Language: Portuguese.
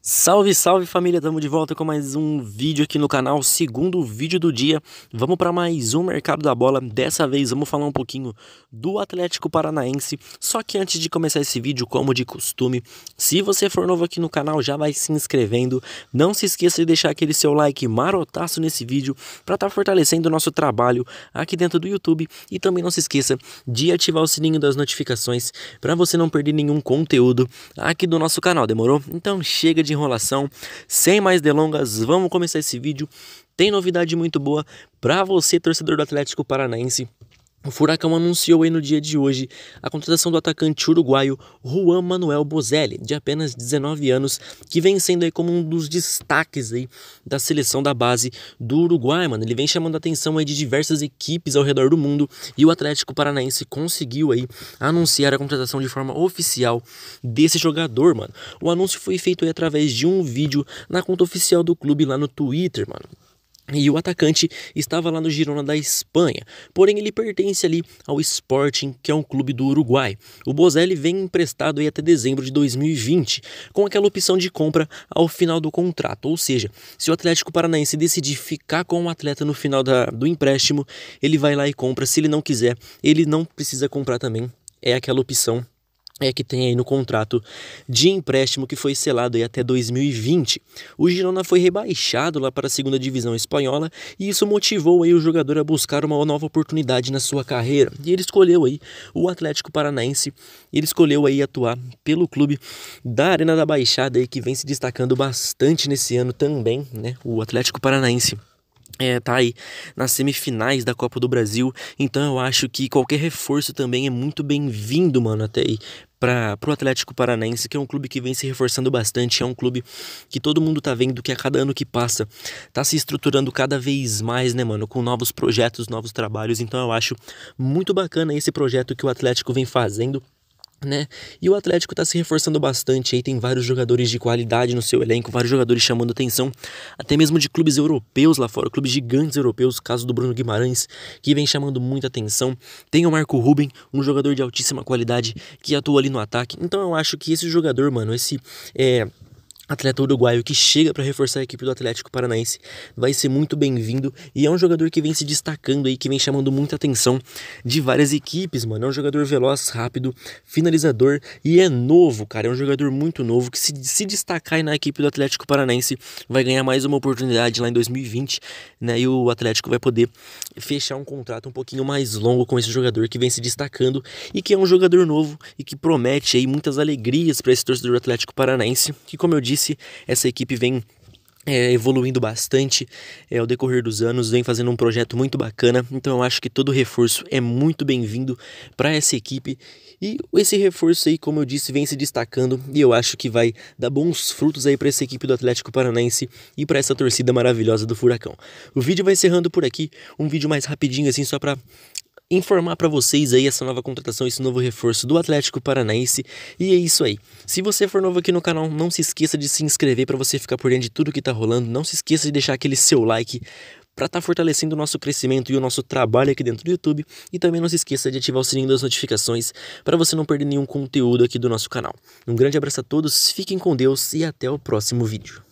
Salve, salve família, estamos de volta com mais um vídeo aqui no canal, segundo vídeo do dia. Vamos para mais um mercado da bola. Dessa vez vamos falar um pouquinho do Atlético Paranaense. Só que antes de começar esse vídeo, como de costume, se você for novo aqui no canal, já vai se inscrevendo. Não se esqueça de deixar aquele seu like marotaço nesse vídeo para estar tá fortalecendo o nosso trabalho aqui dentro do YouTube e também não se esqueça de ativar o sininho das notificações para você não perder nenhum conteúdo aqui do nosso canal, demorou? Então chega de enrolação, sem mais delongas, vamos começar esse vídeo. Tem novidade muito boa para você, torcedor do Atlético Paranaense o Furacão anunciou aí no dia de hoje a contratação do atacante uruguaio Juan Manuel Bozelli, de apenas 19 anos, que vem sendo aí como um dos destaques aí da seleção da base do Uruguai, mano. Ele vem chamando a atenção aí de diversas equipes ao redor do mundo e o Atlético Paranaense conseguiu aí anunciar a contratação de forma oficial desse jogador, mano. O anúncio foi feito aí através de um vídeo na conta oficial do clube lá no Twitter, mano. E o atacante estava lá no Girona da Espanha, porém ele pertence ali ao Sporting, que é um clube do Uruguai. O Bozelli vem emprestado aí até dezembro de 2020, com aquela opção de compra ao final do contrato. Ou seja, se o Atlético Paranaense decidir ficar com o atleta no final da, do empréstimo, ele vai lá e compra. Se ele não quiser, ele não precisa comprar também. É aquela opção é que tem aí no contrato de empréstimo que foi selado aí até 2020. O Girona foi rebaixado lá para a segunda divisão espanhola e isso motivou aí o jogador a buscar uma nova oportunidade na sua carreira. E ele escolheu aí o Atlético Paranaense, ele escolheu aí atuar pelo clube da Arena da Baixada aí que vem se destacando bastante nesse ano também, né? O Atlético Paranaense é, tá aí nas semifinais da Copa do Brasil, então eu acho que qualquer reforço também é muito bem-vindo, mano, até aí para o Atlético Paranaense, que é um clube que vem se reforçando bastante, é um clube que todo mundo tá vendo que a cada ano que passa tá se estruturando cada vez mais, né, mano, com novos projetos, novos trabalhos. Então eu acho muito bacana esse projeto que o Atlético vem fazendo. Né? E o Atlético está se reforçando bastante aí, tem vários jogadores de qualidade no seu elenco, vários jogadores chamando atenção, até mesmo de clubes europeus lá fora, clubes gigantes europeus, caso do Bruno Guimarães, que vem chamando muita atenção. Tem o Marco Ruben, um jogador de altíssima qualidade que atua ali no ataque. Então eu acho que esse jogador, mano, esse é atleta uruguaio que chega para reforçar a equipe do Atlético Paranaense vai ser muito bem-vindo e é um jogador que vem se destacando aí, que vem chamando muita atenção de várias equipes, mano. É um jogador veloz, rápido, finalizador e é novo, cara. É um jogador muito novo que se, se destacar na equipe do Atlético Paranaense vai ganhar mais uma oportunidade lá em 2020, né? E o Atlético vai poder fechar um contrato um pouquinho mais longo com esse jogador que vem se destacando e que é um jogador novo e que promete aí muitas alegrias para esse torcedor Atlético Paranaense, que como eu disse disse, essa equipe vem é, evoluindo bastante é, ao decorrer dos anos, vem fazendo um projeto muito bacana, então eu acho que todo reforço é muito bem-vindo para essa equipe. E esse reforço aí, como eu disse, vem se destacando e eu acho que vai dar bons frutos aí para essa equipe do Atlético Paranaense e para essa torcida maravilhosa do Furacão. O vídeo vai encerrando por aqui, um vídeo mais rapidinho assim só para informar para vocês aí essa nova contratação, esse novo reforço do Atlético Paranaense. E é isso aí. Se você for novo aqui no canal, não se esqueça de se inscrever para você ficar por dentro de tudo que tá rolando. Não se esqueça de deixar aquele seu like para estar tá fortalecendo o nosso crescimento e o nosso trabalho aqui dentro do YouTube. E também não se esqueça de ativar o sininho das notificações para você não perder nenhum conteúdo aqui do nosso canal. Um grande abraço a todos, fiquem com Deus e até o próximo vídeo.